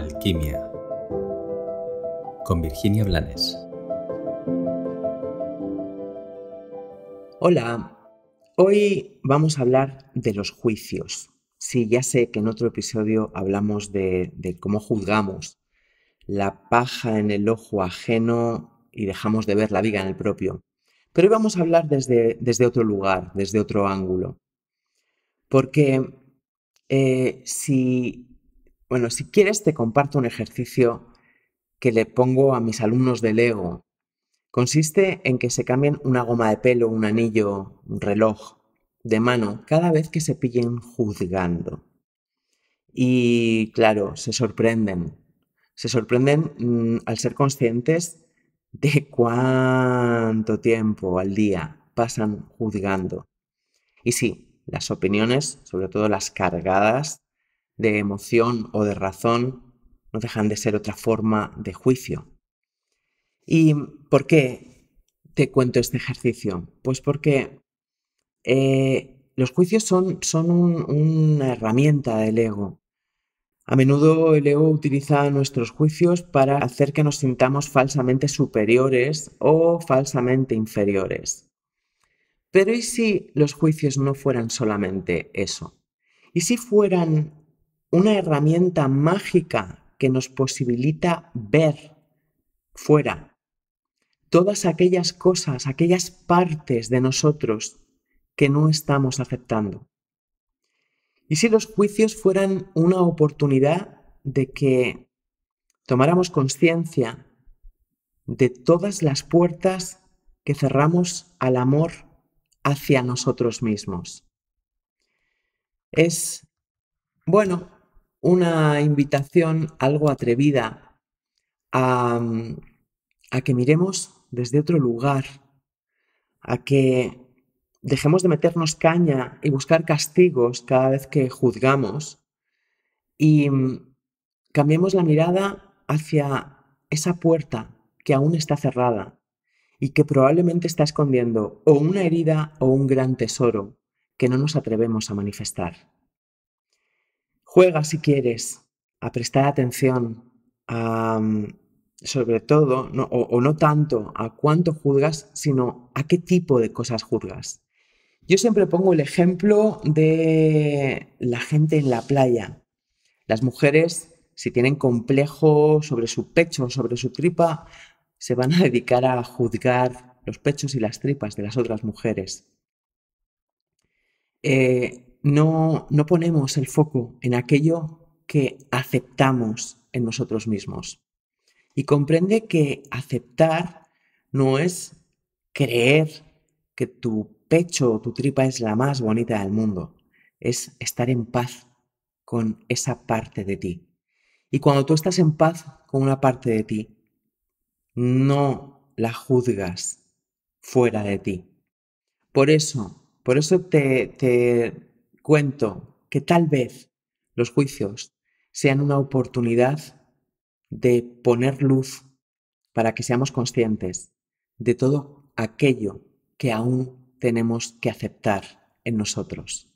Alquimia con Virginia Blanes. Hola, hoy vamos a hablar de los juicios. Sí, ya sé que en otro episodio hablamos de, cómo juzgamos la paja en el ojo ajeno y dejamos de ver la viga en el propio. Pero hoy vamos a hablar desde, desde otro lugar, desde otro ángulo. Porque eh, si bueno, si quieres te comparto un ejercicio que le pongo a mis alumnos de Lego. Consiste en que se cambien una goma de pelo, un anillo, un reloj de mano cada vez que se pillen juzgando. Y claro, se sorprenden. Se sorprenden mm, al ser conscientes de cuánto tiempo al día pasan juzgando. Y sí, las opiniones, sobre todo las cargadas, de emoción o de razón no dejan de ser otra forma de juicio. ¿Y por qué te cuento este ejercicio? Pues porque eh, los juicios son, son una herramienta del ego. A menudo el ego utiliza nuestros juicios para hacer que nos sintamos falsamente superiores o falsamente inferiores. Pero ¿y si los juicios no fueran solamente eso? ¿Y si fueran una herramienta mágica que nos posibilita ver fuera todas aquellas cosas, aquellas partes de nosotros que no estamos aceptando. ¿Y si los juicios fueran una oportunidad de que tomáramos conciencia de todas las puertas que cerramos al amor hacia nosotros mismos? Es, bueno, una invitación algo atrevida mm, a, que miremos desde otro lugar, a que dejemos de meternos caña y buscar castigos cada vez que juzgamos y mm, cambiemos la mirada hacia esa puerta que aún está cerrada y que probablemente está escondiendo o una herida o un gran tesoro que no nos atrevemos a manifestar. Juega si quieres a prestar atención mm, sobre todo, o, no tanto a cuánto juzgas, sino a qué tipo de cosas juzgas. Yo siempre pongo el ejemplo de la gente en la playa. Las mujeres, si tienen complejo sobre su pecho, o sobre su tripa, se van a dedicar a juzgar los pechos y las tripas de las otras mujeres. Eh, no, no ponemos el foco en aquello que aceptamos en nosotros mismos. Y comprende que aceptar no es creer que tu pecho o tu tripa es la más bonita del mundo, es estar en paz con esa parte de ti. Y cuando tú estás en paz con una parte de ti, no la juzgas fuera de ti. Por eso, por eso te cuento que tal vez los juicios sean una oportunidad de poner luz para que seamos conscientes de todo aquello que aún tenemos que aceptar en nosotros.